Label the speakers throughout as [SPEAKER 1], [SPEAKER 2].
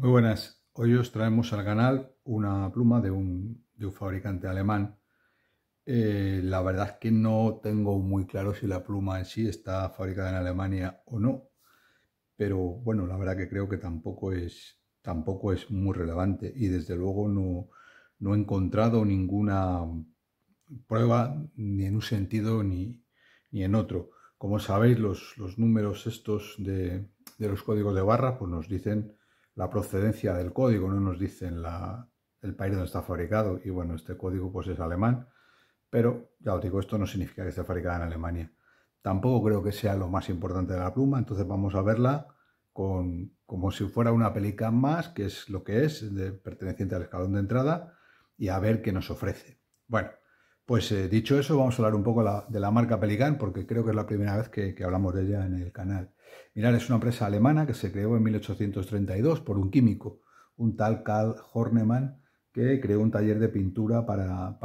[SPEAKER 1] Muy buenas, hoy os traemos al canal una pluma de un, de un fabricante alemán. Eh, la verdad es que no tengo muy claro si la pluma en sí está fabricada en Alemania o no, pero bueno, la verdad que creo que tampoco es, tampoco es muy relevante y desde luego no, no he encontrado ninguna prueba ni en un sentido ni, ni en otro. Como sabéis, los, los números estos de, de los códigos de barra pues nos dicen la procedencia del código, no nos dicen el país donde está fabricado y bueno, este código pues es alemán, pero ya os digo, esto no significa que esté fabricada en Alemania. Tampoco creo que sea lo más importante de la pluma, entonces vamos a verla con, como si fuera una Pelican más, que es lo que es, de, perteneciente al escalón de entrada, y a ver qué nos ofrece. Bueno, pues eh, dicho eso, vamos a hablar un poco de la marca Pelican, porque creo que es la primera vez que hablamos de ella en el canal. Mirad, es una empresa alemana que se creó en 1832 por un químico, un tal Karl Hornemann, que creó un taller de pintura para,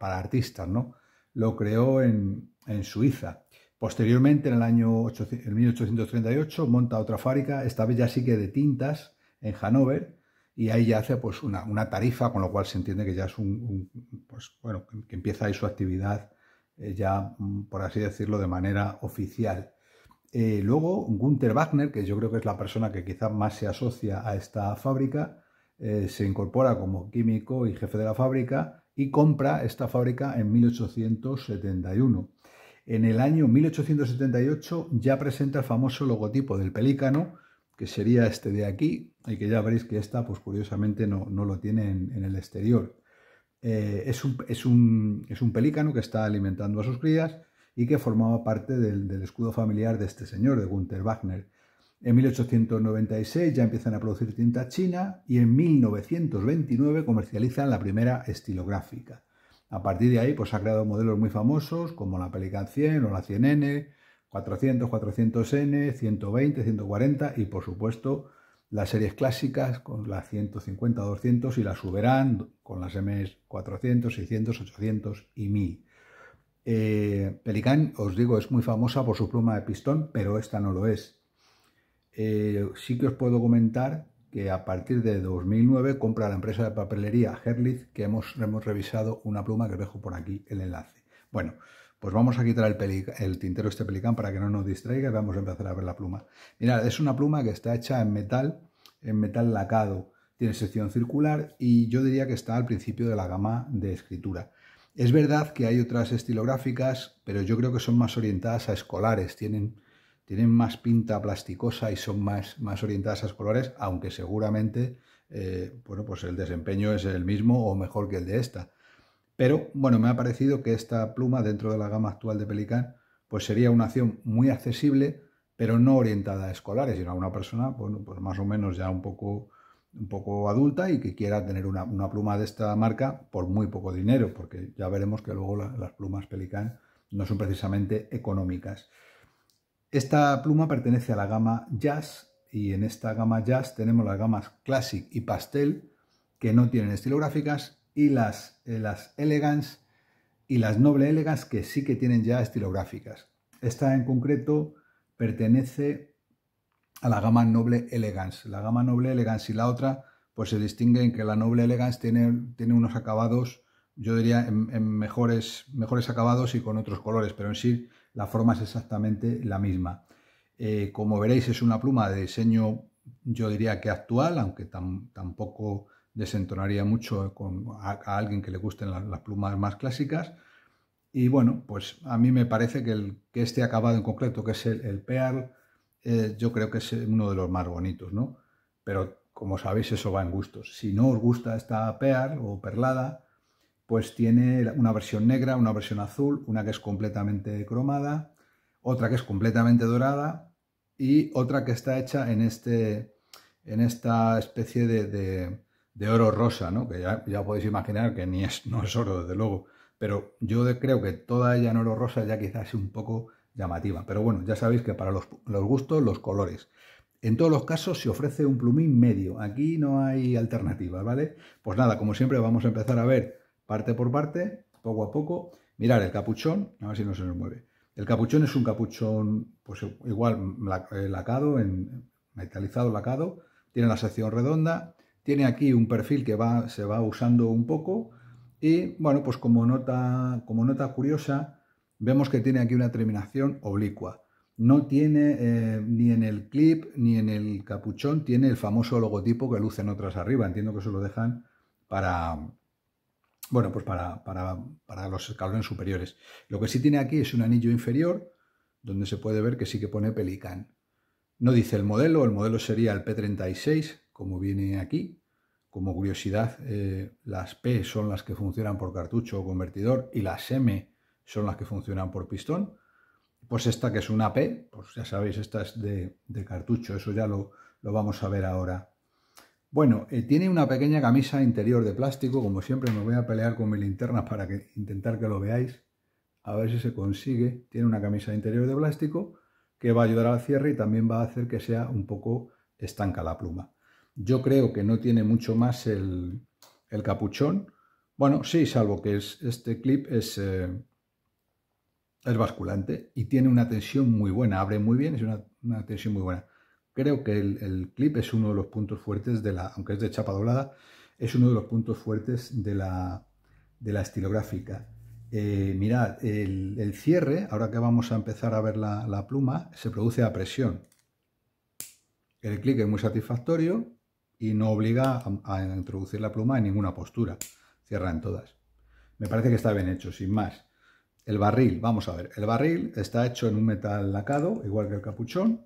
[SPEAKER 1] artistas, ¿no? Lo creó en, en Suiza. Posteriormente, en el año 1838, monta otra fábrica, esta vez ya sí que de tintas, en Hannover, y ahí ya hace pues, una, una tarifa, con lo cual se entiende que ya es un, pues, bueno, que empieza ahí su actividad, eh, ya, mm, por así decirlo, de manera oficial. Eh, luego, Gunther Wagner, que yo creo que es la persona que quizá más se asocia a esta fábrica, eh, se incorpora como químico y jefe de la fábrica y compra esta fábrica en 1871. En el año 1878 ya presenta el famoso logotipo del pelícano, que sería este de aquí, y que ya veréis que esta, pues curiosamente, no, lo tiene en, el exterior. Eh, es un pelícano que está alimentando a sus crías y que formaba parte del, escudo familiar de este señor, de Gunther Wagner. En 1896 ya empiezan a producir tinta china y en 1929 comercializan la primera estilográfica. A partir de ahí pues ha creado modelos muy famosos como la Pelican 100 o la 100N, 400, 400N, 120, 140 y por supuesto las series clásicas con las 150, 200 y la Suberan con las MS 400, 600, 800 y 1000. Eh, Pelican, os digo, es muy famosa por su pluma de pistón, pero esta no lo es. Eh, sí que os puedo comentar que a partir de 2009 compra la empresa de papelería Herlitz, que hemos, revisado una pluma que os dejo por aquí el enlace. Bueno, pues vamos a quitar el, tintero este Pelican para que no nos distraiga y vamos a empezar a ver la pluma. Mirad, es una pluma que está hecha en metal, en metal lacado. Tiene sección circular y yo diría que está al principio de la gama de escritura. Es verdad que hay otras estilográficas, pero yo creo que son más orientadas a escolares, tienen, tienen más pinta plasticosa y son más, más orientadas a escolares, aunque seguramente eh, bueno, pues el desempeño es el mismo o mejor que el de esta. Pero bueno, me ha parecido que esta pluma dentro de la gama actual de Pelican pues sería una acción muy accesible, pero no orientada a escolares, sino a una persona bueno, pues más o menos ya un poco un poco adulta y que quiera tener una, pluma de esta marca por muy poco dinero, porque ya veremos que luego las plumas Pelican no son precisamente económicas. Esta pluma pertenece a la gama Jazz y en esta gama Jazz tenemos las gamas Classic y Pastel que no tienen estilográficas y las, eh, las Elegance y las Noble Elegance que sí que tienen ya estilográficas. Esta en concreto pertenece a la gama Noble Elegance. La gama Noble Elegance y la otra pues se distinguen en que la Noble Elegance tiene, tiene unos acabados, yo diría, en, mejores, mejores acabados y con otros colores, pero en sí la forma es exactamente la misma. Eh, como veréis es una pluma de diseño, yo diría que actual, aunque tampoco desentonaría mucho con, a, alguien que le gusten las, plumas más clásicas. Y bueno, pues a mí me parece que, el, que este acabado en concreto, que es el Pearl, yo creo que es uno de los más bonitos, ¿no? Pero como sabéis, eso va en gustos. Si no os gusta esta pear o perlada, pues tiene una versión negra, una versión azul, una que es completamente cromada, otra que es completamente dorada y otra que está hecha en, este, en esta especie de, de, oro rosa, ¿no? que ya, ya, podéis imaginar que ni es, no es oro, desde luego, pero yo creo que toda ella en oro rosa ya quizás es un poco llamativa. Pero bueno, ya sabéis que para los, gustos, los colores. En todos los casos se ofrece un plumín medio. Aquí no hay alternativas, ¿vale? Pues nada, como siempre vamos a empezar a ver parte por parte, poco a poco. Mirar el capuchón, a ver si no se nos mueve. El capuchón es un capuchón, pues igual eh, lacado, en, metalizado lacado. Tiene la sección redonda. Tiene aquí un perfil que va, se va usando un poco. Y bueno, pues como nota, como nota curiosa, vemos que tiene aquí una terminación oblicua. No tiene eh, ni en el clip ni en el capuchón, tiene el famoso logotipo que lucen otras arriba. Entiendo que se lo dejan para, bueno, pues para, para, para, los escalones superiores. Lo que sí tiene aquí es un anillo inferior, donde se puede ver que sí que pone Pelican. No dice el modelo, el modelo sería el P36, como viene aquí. Como curiosidad, eh, las P son las que funcionan por cartucho o convertidor y las M son las que funcionan por pistón. Pues esta que es una P, pues ya sabéis, esta es de, cartucho, eso ya lo, lo, vamos a ver ahora. Bueno, eh, tiene una pequeña camisa interior de plástico, como siempre me voy a pelear con mi linterna para que, intentar que lo veáis, a ver si se consigue. Tiene una camisa interior de plástico que va a ayudar al cierre y también va a hacer que sea un poco estanca la pluma. Yo creo que no tiene mucho más el, el capuchón. Bueno, sí, salvo que este clip es... Eh, es basculante y tiene una tensión muy buena, abre muy bien, es una, tensión muy buena. Creo que el, clip es uno de los puntos fuertes de la, aunque es de chapa doblada, es uno de los puntos fuertes de la, estilográfica. Eh, mirad, el, cierre, ahora que vamos a empezar a ver la, pluma, se produce a presión. El clic es muy satisfactorio y no obliga a, a introducir la pluma en ninguna postura. Cierra en todas. Me parece que está bien hecho, sin más. El barril, vamos a ver, el barril está hecho en un metal lacado, igual que el capuchón.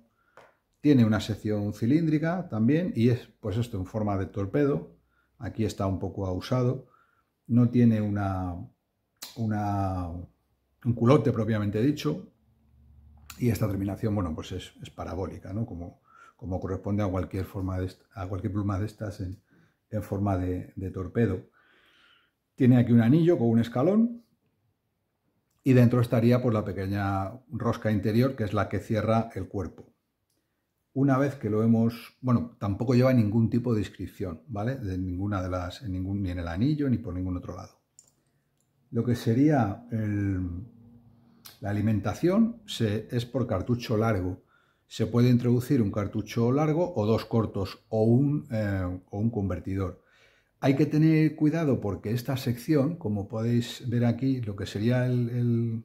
[SPEAKER 1] Tiene una sección cilíndrica también y es, pues esto, en forma de torpedo. Aquí está un poco ausado. No tiene una, un culote propiamente dicho. Y esta terminación, bueno, pues es, parabólica, ¿no? Como, como corresponde a cualquier, forma de, cualquier pluma de estas en, forma de, de, torpedo. Tiene aquí un anillo con un escalón y dentro estaría por pues, la pequeña rosca interior que es la que cierra el cuerpo. Una vez que lo hemos, bueno, tampoco lleva ningún tipo de inscripción, ¿vale? De ninguna de las, ni en el anillo ni por ningún otro lado. Lo que sería la alimentación se, es por cartucho largo. Se puede introducir un cartucho largo o dos cortos o eh, o un convertidor. Hay que tener cuidado porque esta sección, como podéis ver aquí, lo que sería el,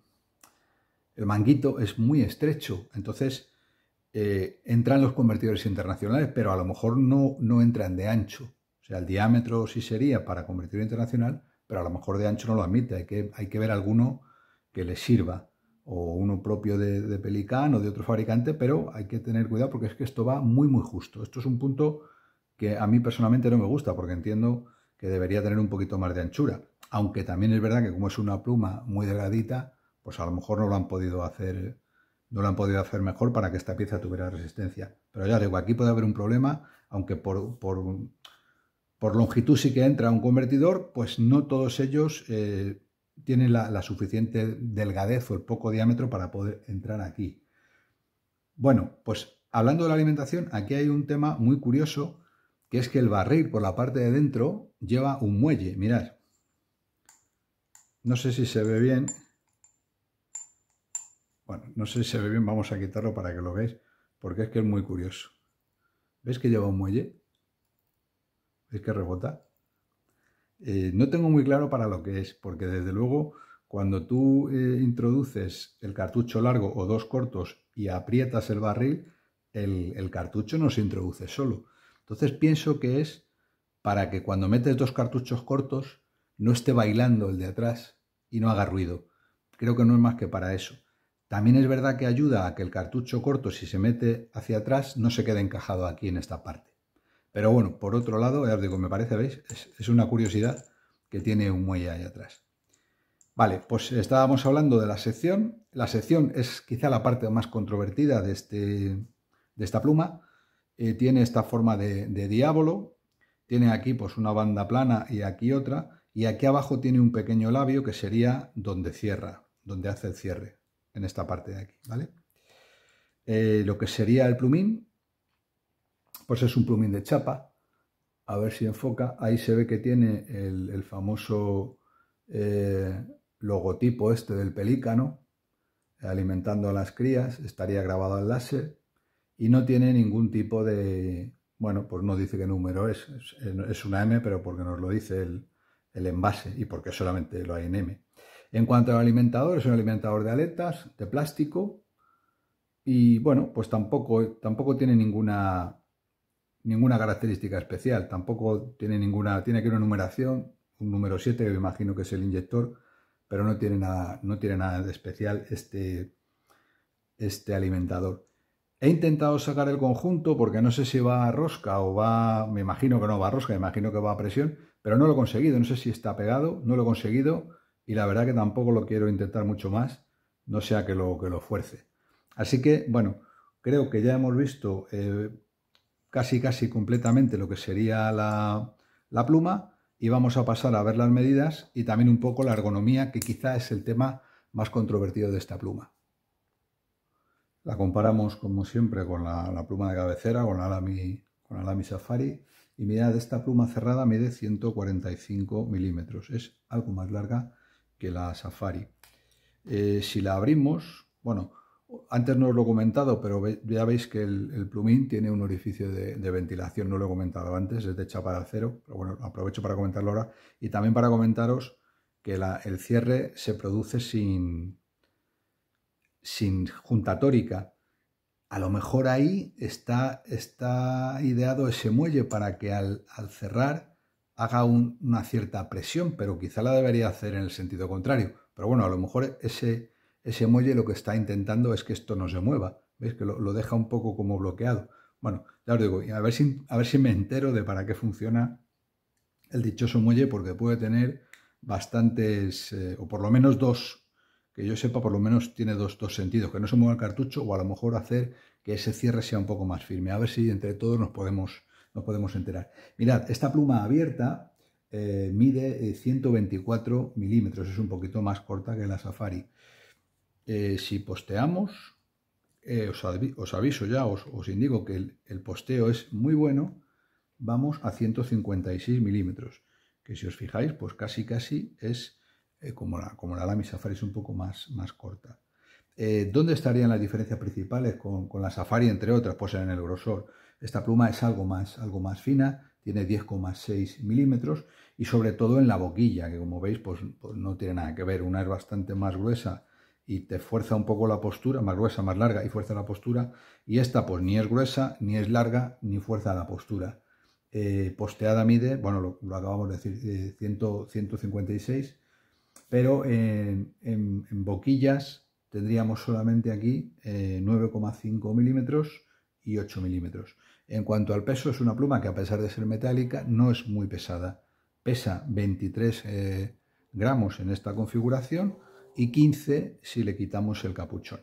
[SPEAKER 1] manguito es muy estrecho. Entonces eh, entran los convertidores internacionales, pero a lo mejor no, no entran de ancho. O sea, el diámetro sí sería para convertidor internacional, pero a lo mejor de ancho no lo admite. Hay que, hay que ver alguno que le sirva o uno propio de, de Pelican o de otro fabricante, pero hay que tener cuidado porque es que esto va muy, muy justo. Esto es un punto que a mí personalmente no me gusta porque entiendo que debería tener un poquito más de anchura. Aunque también es verdad que como es una pluma muy delgadita, pues a lo mejor no lo han podido hacer no lo han podido hacer mejor para que esta pieza tuviera resistencia. Pero ya digo, aquí puede haber un problema, aunque por, por, por longitud sí que entra un convertidor, pues no todos ellos eh, tienen la, suficiente delgadez o el poco diámetro para poder entrar aquí. Bueno, pues hablando de la alimentación, aquí hay un tema muy curioso que es que el barril por la parte de dentro lleva un muelle, mirad. No sé si se ve bien. Bueno, no sé si se ve bien, vamos a quitarlo para que lo veáis, porque es que es muy curioso. ves que lleva un muelle? ves que rebota? Eh, no tengo muy claro para lo que es, porque desde luego cuando tú eh, introduces el cartucho largo o dos cortos y aprietas el barril, el cartucho no se introduce solo entonces pienso que es para que cuando metes dos cartuchos cortos no esté bailando el de atrás y no haga ruido. Creo que no es más que para eso. También es verdad que ayuda a que el cartucho corto, si se mete hacia atrás, no se quede encajado aquí en esta parte. Pero bueno, por otro lado, ya os digo, me parece, ¿veis? Es, una curiosidad que tiene un muelle ahí atrás. Vale, pues estábamos hablando de la sección. La sección es quizá la parte más controvertida de, este, de esta pluma eh, tiene esta forma de, de diablo, tiene aquí pues una banda plana y aquí otra, y aquí abajo tiene un pequeño labio que sería donde cierra, donde hace el cierre, en esta parte de aquí, ¿vale? Eh, lo que sería el plumín, pues es un plumín de chapa, a ver si enfoca, ahí se ve que tiene el, famoso eh, logotipo este del pelícano, alimentando a las crías, estaría grabado al láser, y no tiene ningún tipo de... Bueno, pues no dice qué número es, es una M, pero porque nos lo dice el, envase y porque solamente lo hay en M. En cuanto al alimentador, es un alimentador de aletas, de plástico, y bueno, pues tampoco, tampoco tiene ninguna, ninguna característica especial, tampoco tiene ninguna, tiene que una numeración, un número 7 que me imagino que es el inyector, pero no tiene nada, no tiene nada de especial este, este alimentador. He intentado sacar el conjunto porque no sé si va a rosca o va, me imagino que no va a rosca, me imagino que va a presión, pero no lo he conseguido, no sé si está pegado, no lo he conseguido y la verdad que tampoco lo quiero intentar mucho más, no sea que lo, que lo fuerce. Así que, bueno, creo que ya hemos visto eh, casi casi completamente lo que sería la, la pluma y vamos a pasar a ver las medidas y también un poco la ergonomía, que quizá es el tema más controvertido de esta pluma. La comparamos, como siempre, con la, pluma de cabecera, con la, con Safari. Y mirad, esta pluma cerrada mide 145 milímetros. Es algo más larga que la Safari. Eh, si la abrimos, bueno, antes no os lo he comentado, pero ya veis que el, plumín tiene un orificio de, ventilación, no lo he comentado antes, es de chapa de acero, pero bueno, aprovecho para comentarlo ahora y también para comentaros que el cierre se produce sin, sin juntatórica, a lo mejor ahí está, está ideado ese muelle para que al, cerrar haga una cierta presión, pero quizá la debería hacer en el sentido contrario. Pero bueno, a lo mejor ese, ese muelle lo que está intentando es que esto no se mueva. veis Que lo, deja un poco como bloqueado. Bueno, ya os digo, a ver, si, a ver si me entero de para qué funciona el dichoso muelle, porque puede tener bastantes, eh, o por lo menos dos que yo sepa, por lo menos tiene dos, dos sentidos, que no se mueva el cartucho o a lo mejor hacer que ese cierre sea un poco más firme. A ver si entre todos nos podemos, nos podemos enterar. Mirad, esta pluma abierta eh, mide 124 eh, milímetros, es un poquito más corta que la Safari. Eh, si posteamos, os, aviso ya, os, os indico que el, el, posteo es muy bueno, vamos a 156 milímetros, que si os fijáis, pues casi casi es eh, como, la, como Lamy Safari es un poco más, más corta. Eh, ¿Dónde estarían las diferencias principales con, la Safari, entre otras? Pues en el grosor. Esta pluma es algo más, algo más fina, tiene 10,6 milímetros y sobre todo en la boquilla, que como veis pues, pues, no tiene nada que ver. Una es bastante más gruesa y te fuerza un poco la postura, más gruesa, más larga y fuerza la postura. Y esta pues ni es gruesa, ni es larga, ni fuerza la postura. Eh, posteada mide, bueno, lo, acabamos de decir, 100, 156 pero en, boquillas tendríamos solamente aquí 9,5 eh, milímetros y 8 milímetros. En cuanto al peso, es una pluma que a pesar de ser metálica no es muy pesada. Pesa 23 eh, gramos en esta configuración y 15 si le quitamos el capuchón.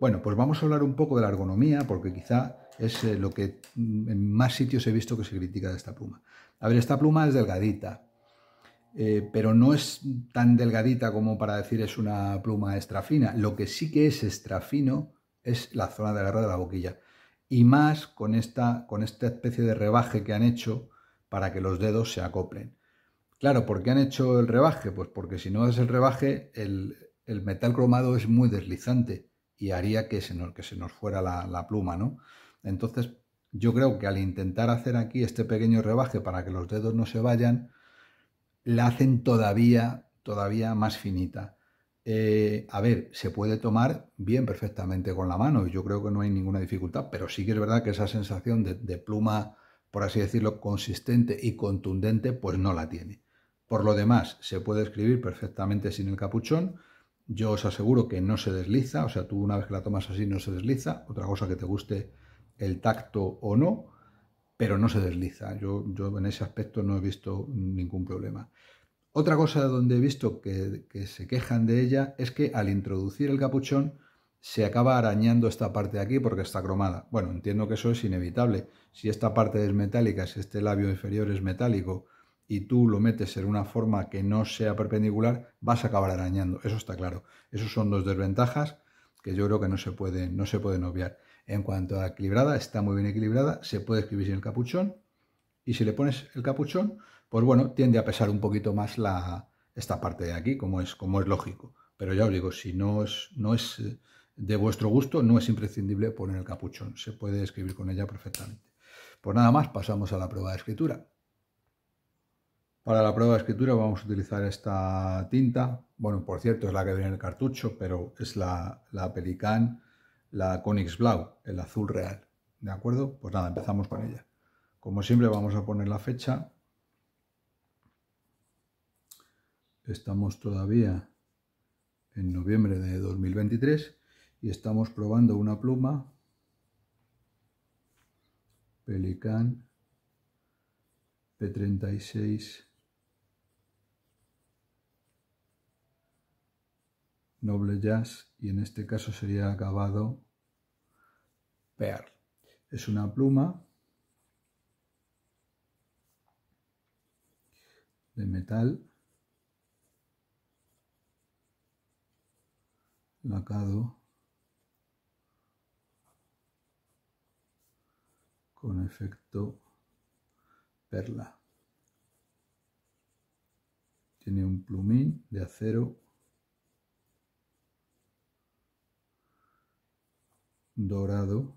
[SPEAKER 1] Bueno, pues vamos a hablar un poco de la ergonomía porque quizá es eh, lo que mm, en más sitios he visto que se critica de esta pluma. A ver, esta pluma es delgadita, eh, pero no es tan delgadita como para decir es una pluma extra Lo que sí que es extra es la zona de agarre de la boquilla. Y más con esta, con esta especie de rebaje que han hecho para que los dedos se acoplen. Claro, ¿por qué han hecho el rebaje? Pues porque si no es el rebaje, el, metal cromado es muy deslizante y haría que se nos, que se nos fuera la, la pluma, ¿no? Entonces, yo creo que al intentar hacer aquí este pequeño rebaje para que los dedos no se vayan, la hacen todavía, todavía más finita. Eh, a ver, se puede tomar bien perfectamente con la mano, y yo creo que no hay ninguna dificultad, pero sí que es verdad que esa sensación de pluma, por así decirlo, consistente y contundente, pues no la tiene. Por lo demás, se puede escribir perfectamente sin el capuchón. Yo os aseguro que no se desliza, o sea, tú una vez que la tomas así no se desliza, otra cosa que te guste el tacto o no pero no se desliza. Yo, yo en ese aspecto no he visto ningún problema. Otra cosa donde he visto que, que, se quejan de ella es que al introducir el capuchón se acaba arañando esta parte de aquí porque está cromada. Bueno, entiendo que eso es inevitable. Si esta parte es metálica, si este labio inferior es metálico y tú lo metes en una forma que no sea perpendicular, vas a acabar arañando. Eso está claro. Esos son dos desventajas que yo creo que no se, puede, no se pueden obviar. En cuanto a equilibrada, está muy bien equilibrada, se puede escribir sin el capuchón, y si le pones el capuchón, pues bueno, tiende a pesar un poquito más la, esta parte de aquí, como es, como es lógico. Pero ya os digo, si no es, no es eh, de vuestro gusto, no es imprescindible poner el capuchón, se puede escribir con ella perfectamente. Pues nada más, pasamos a la prueba de escritura. Para la prueba de escritura vamos a utilizar esta tinta. Bueno, por cierto, es la que viene en el cartucho, pero es la, Pelican, la Conix Blau, el azul real. ¿De acuerdo? Pues nada, empezamos con ella. Como siempre vamos a poner la fecha. Estamos todavía en noviembre de 2023 y estamos probando una pluma Pelican P36 Noble Jazz y en este caso sería acabado per Es una pluma de metal lacado con efecto perla. Tiene un plumín de acero dorado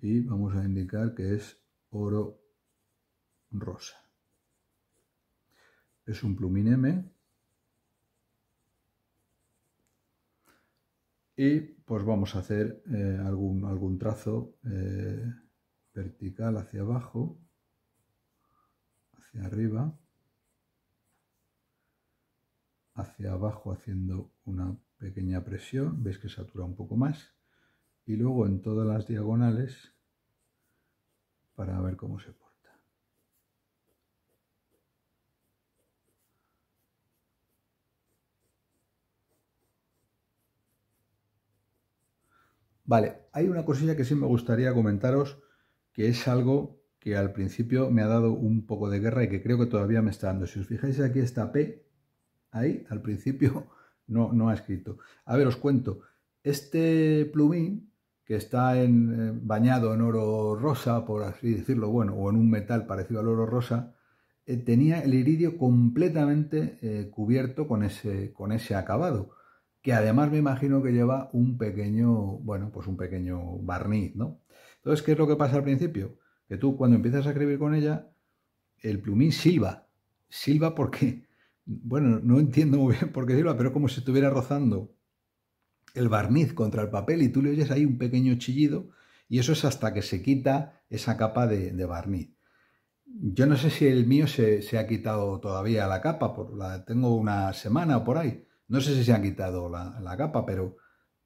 [SPEAKER 1] y vamos a indicar que es oro rosa. Es un plumineme y pues vamos a hacer eh, algún, algún trazo eh, vertical hacia abajo, hacia arriba, hacia abajo haciendo una pequeña presión, veis que satura un poco más, y luego en todas las diagonales para ver cómo se porta. Vale, hay una cosilla que sí me gustaría comentaros, que es algo que al principio me ha dado un poco de guerra y que creo que todavía me está dando. Si os fijáis aquí está P, ahí al principio no, ha escrito. A ver, os cuento. Este plumín, que está en, eh, bañado en oro rosa, por así decirlo, bueno, o en un metal parecido al oro rosa, eh, tenía el iridio completamente eh, cubierto con ese, con ese acabado, que además me imagino que lleva un pequeño, bueno, pues un pequeño barniz, ¿no? Entonces, ¿qué es lo que pasa al principio? Que tú cuando empiezas a escribir con ella, el plumín silba, silba porque bueno, no entiendo muy bien por qué decirlo, pero como si estuviera rozando el barniz contra el papel y tú le oyes ahí un pequeño chillido y eso es hasta que se quita esa capa de, barniz. Yo no sé si el mío se, ha quitado todavía la capa, por, la tengo una semana o por ahí. No sé si se ha quitado la, capa, pero,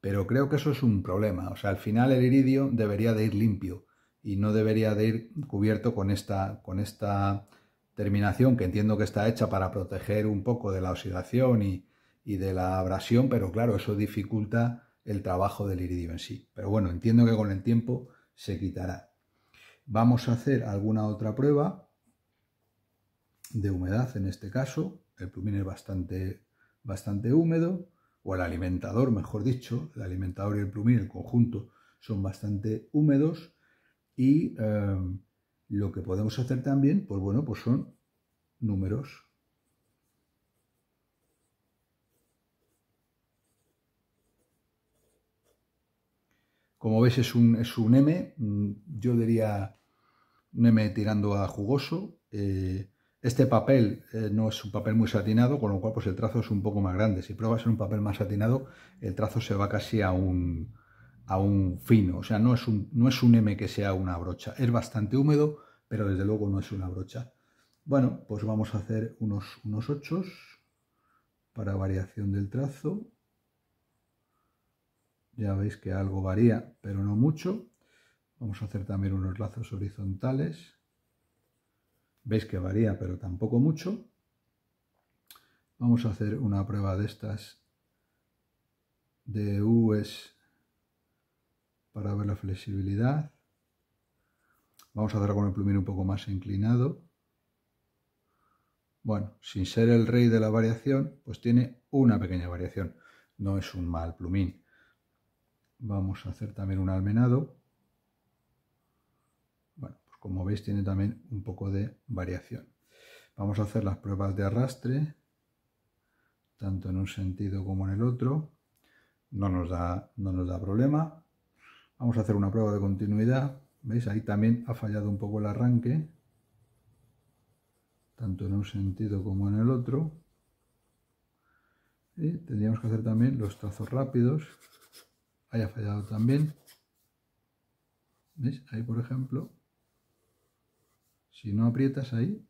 [SPEAKER 1] pero creo que eso es un problema. O sea, al final el iridio debería de ir limpio y no debería de ir cubierto con esta, con esta terminación que entiendo que está hecha para proteger un poco de la oxidación y, de la abrasión, pero claro, eso dificulta el trabajo del iridio en sí. Pero bueno, entiendo que con el tiempo se quitará. Vamos a hacer alguna otra prueba de humedad en este caso. El plumín es bastante, bastante húmedo, o el alimentador, mejor dicho, el alimentador y el plumín, el conjunto, son bastante húmedos y eh, lo que podemos hacer también, pues bueno, pues son números. Como veis es un, es un M, mm, yo diría un M tirando a jugoso. Eh, este papel eh, no es un papel muy satinado, con lo cual pues el trazo es un poco más grande. Si pruebas en un papel más satinado, el trazo se va casi a un, aún fino, o sea, no es, un, no es un M que sea una brocha, es bastante húmedo, pero desde luego no es una brocha. Bueno, pues vamos a hacer unos, unos ochos para variación del trazo. Ya veis que algo varía, pero no mucho. Vamos a hacer también unos lazos horizontales. Veis que varía, pero tampoco mucho. Vamos a hacer una prueba de estas de U's para ver la flexibilidad. Vamos a hacer con el plumín un poco más inclinado. Bueno, sin ser el rey de la variación, pues tiene una pequeña variación. No es un mal plumín. Vamos a hacer también un almenado. Bueno, pues como veis tiene también un poco de variación. Vamos a hacer las pruebas de arrastre, tanto en un sentido como en el otro. No nos da, no nos da problema, Vamos a hacer una prueba de continuidad. ¿Veis? Ahí también ha fallado un poco el arranque. Tanto en un sentido como en el otro. Y tendríamos que hacer también los trazos rápidos. Ahí ha fallado también. ¿Veis? Ahí, por ejemplo, si no aprietas ahí,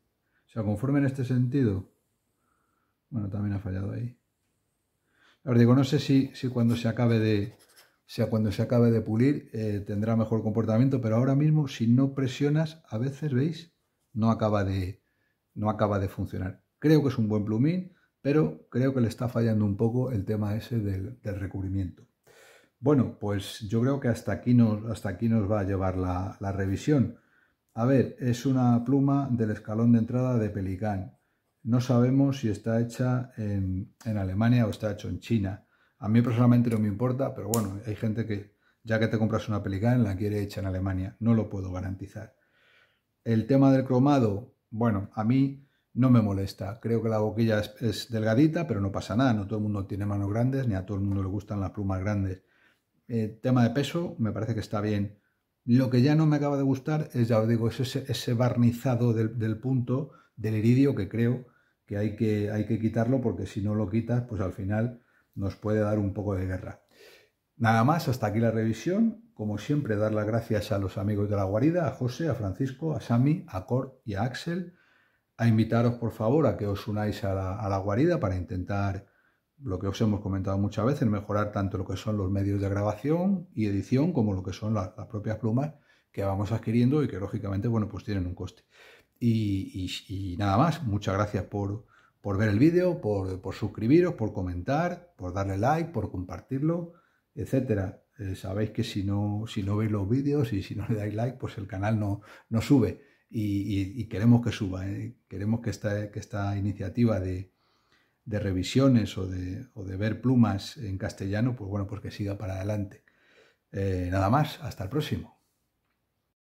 [SPEAKER 1] o sea, conforme en este sentido, bueno, también ha fallado ahí. Ahora digo, no sé si, si cuando se acabe de, sea cuando se acabe de pulir, eh, tendrá mejor comportamiento, pero ahora mismo si no presionas, a veces, ¿veis? No acaba de, no acaba de funcionar. Creo que es un buen plumín, pero creo que le está fallando un poco el tema ese del, recubrimiento. Bueno, pues yo creo que hasta aquí nos, hasta aquí nos va a llevar la, revisión. A ver, es una pluma del escalón de entrada de Pelican. No sabemos si está hecha en, en Alemania o está hecho en China. A mí personalmente no me importa, pero bueno, hay gente que ya que te compras una Pelican la quiere hecha en Alemania, no lo puedo garantizar. El tema del cromado, bueno, a mí no me molesta. Creo que la boquilla es, delgadita, pero no pasa nada. No todo el mundo tiene manos grandes, ni a todo el mundo le gustan las plumas grandes. el eh, tema de peso, me parece que está bien. Lo que ya no me acaba de gustar es, ya os digo, es ese, barnizado del, punto del iridio que creo que hay que, hay que quitarlo porque si no lo quitas, pues al final nos puede dar un poco de guerra. Nada más, hasta aquí la revisión. Como siempre, dar las gracias a los amigos de la guarida, a José, a Francisco, a Sami, a Cor y a Axel. A invitaros, por favor, a que os unáis a la, guarida para intentar lo que os hemos comentado muchas veces, mejorar tanto lo que son los medios de grabación y edición como lo que son las, propias plumas que vamos adquiriendo y que lógicamente bueno, pues tienen un coste. y nada más, muchas gracias por, por ver el vídeo, por, suscribiros, por comentar, por darle like, por compartirlo, etcétera. Eh, sabéis que si no, si no veis los vídeos y si no le dais like, pues el canal no, no sube y, queremos que suba. ¿eh? Queremos que esta, esta iniciativa de, revisiones o de, ver plumas en castellano, pues bueno, pues que siga para adelante. Eh, nada más, hasta el próximo.